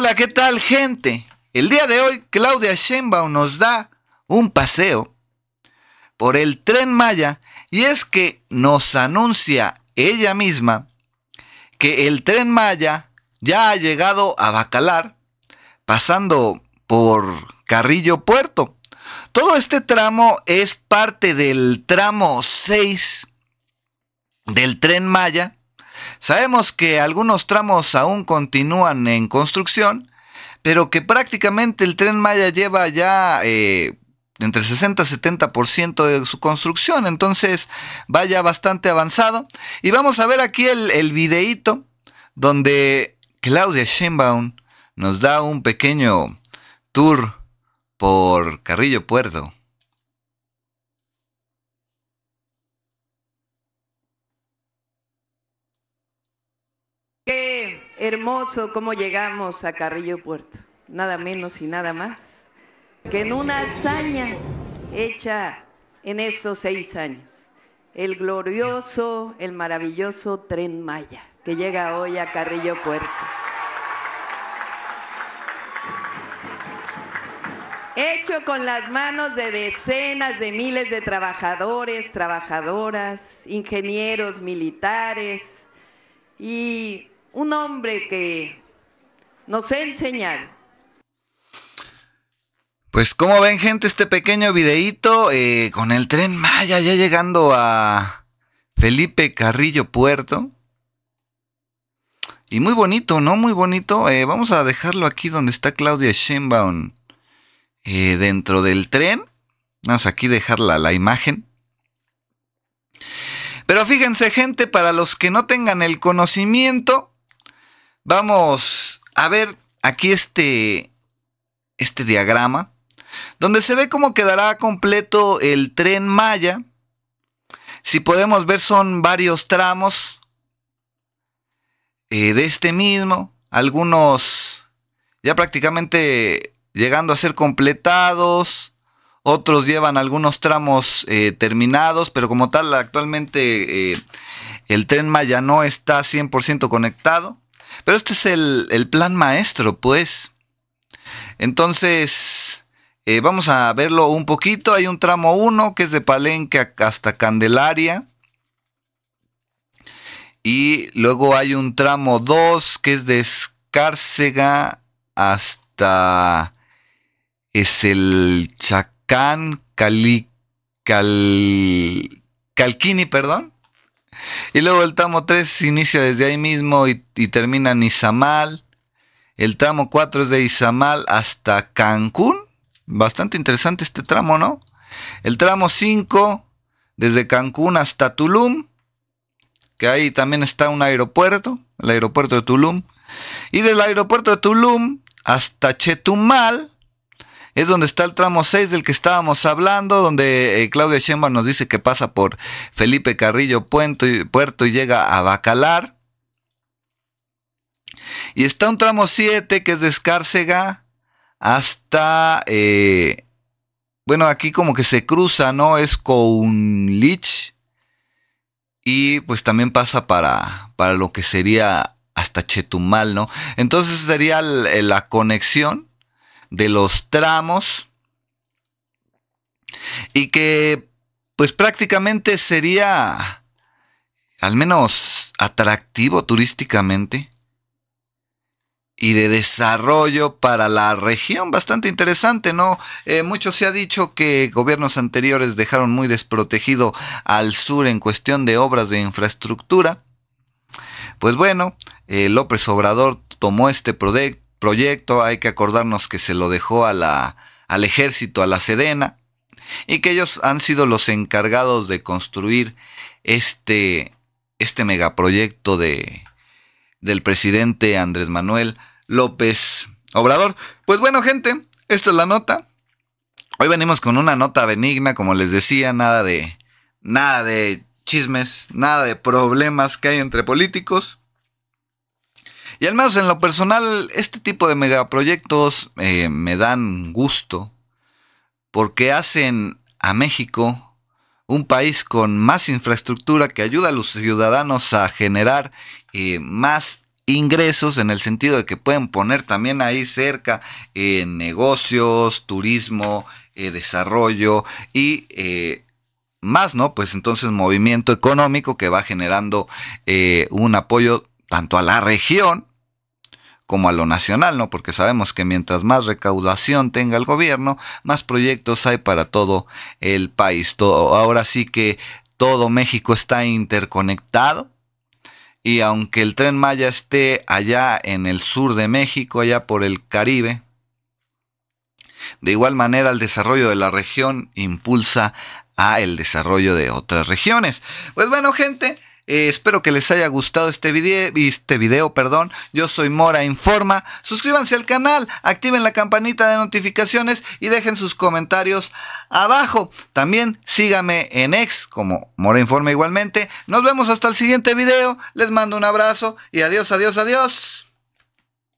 Hola, ¿qué tal gente? El día de hoy Claudia Sheinbaum nos da un paseo por el tren Maya y es que nos anuncia ella misma que el tren Maya ya ha llegado a Bacalar pasando por Carrillo Puerto. Todo este tramo es parte del tramo 6 del tren Maya Sabemos que algunos tramos aún continúan en construcción, pero que prácticamente el tren Maya lleva ya eh, entre 60 y 70% de su construcción, entonces vaya bastante avanzado. Y vamos a ver aquí el, el videíto donde Claudia Sheinbaum nos da un pequeño tour por Carrillo Puerto. hermoso cómo llegamos a Carrillo Puerto, nada menos y nada más, que en una hazaña hecha en estos seis años, el glorioso, el maravilloso tren Maya, que llega hoy a Carrillo Puerto. Hecho con las manos de decenas de miles de trabajadores, trabajadoras, ingenieros, militares y un hombre que nos ha enseñado. Pues como ven gente este pequeño videíto eh, con el tren Maya ya llegando a Felipe Carrillo Puerto. Y muy bonito, ¿no? Muy bonito. Eh, vamos a dejarlo aquí donde está Claudia Sheinbaum eh, dentro del tren. Vamos aquí dejar la imagen. Pero fíjense gente, para los que no tengan el conocimiento, Vamos a ver aquí este, este diagrama, donde se ve cómo quedará completo el tren Maya. Si podemos ver son varios tramos eh, de este mismo, algunos ya prácticamente llegando a ser completados, otros llevan algunos tramos eh, terminados, pero como tal actualmente eh, el tren Maya no está 100% conectado. Pero este es el, plan maestro, pues. Entonces, eh, vamos a verlo un poquito. Hay un tramo 1 que es de Palenque hasta Candelaria. Y luego hay un tramo 2 que es de Escárcega hasta es el Chacán Cali, Calquini, perdón. Y luego el tramo 3 inicia desde ahí mismo y, termina en Izamal. El tramo 4 es de Izamal hasta Cancún. Bastante interesante este tramo, ¿no? El tramo 5 desde Cancún hasta Tulum, que ahí también está un aeropuerto, el aeropuerto de Tulum. Y del aeropuerto de Tulum hasta Chetumal, es donde está el tramo 6 del que estábamos hablando, donde eh, Claudia Sheinbaum nos dice que pasa por Felipe Carrillo Puerto y, llega a Bacalar. Y está un tramo 7 que es de Escárcega hasta... Eh, bueno, aquí como que se cruza, ¿no? Es Lich. Y pues también pasa para, para lo que sería hasta Chetumal, ¿no? Entonces sería la conexión de los tramos y que pues prácticamente sería al menos atractivo turísticamente y de desarrollo para la región. Bastante interesante, ¿no? Eh, mucho se ha dicho que gobiernos anteriores dejaron muy desprotegido al sur en cuestión de obras de infraestructura. Pues bueno, eh, López Obrador tomó este, proyecto proyecto, hay que acordarnos que se lo dejó a la, al ejército, a la Sedena, y que ellos han sido los encargados de construir este, este megaproyecto de, del presidente Andrés Manuel López Obrador. Pues bueno, gente, esta es la nota. Hoy venimos con una nota benigna, como les decía, nada de nada de chismes, nada de problemas que hay entre políticos. Y al menos en lo personal, este tipo de megaproyectos eh, me dan gusto porque hacen a México un país con más infraestructura que ayuda a los ciudadanos a generar eh, más ingresos en el sentido de que pueden poner también ahí cerca eh, negocios, turismo, desarrollo y más, ¿no? Pues entonces movimiento económico que va generando un apoyo tanto a la región como a lo nacional, ¿no? Porque sabemos que mientras más recaudación tenga el gobierno, más proyectos hay para todo el país. Todo, ahora sí que todo México está interconectado. Y aunque el tren Maya esté allá en el sur de México, allá por el Caribe, de igual manera el desarrollo de la región impulsa a el desarrollo de otras regiones. Pues bueno, gente, eh, espero que les haya gustado este video, este video, perdón. Yo soy Mora Informa. Suscríbanse al canal, activen la campanita de notificaciones y dejen sus comentarios abajo. También síganme en ex como Mora Informa igualmente. Nos vemos hasta el siguiente video. Les mando un abrazo y adiós, adiós, adiós.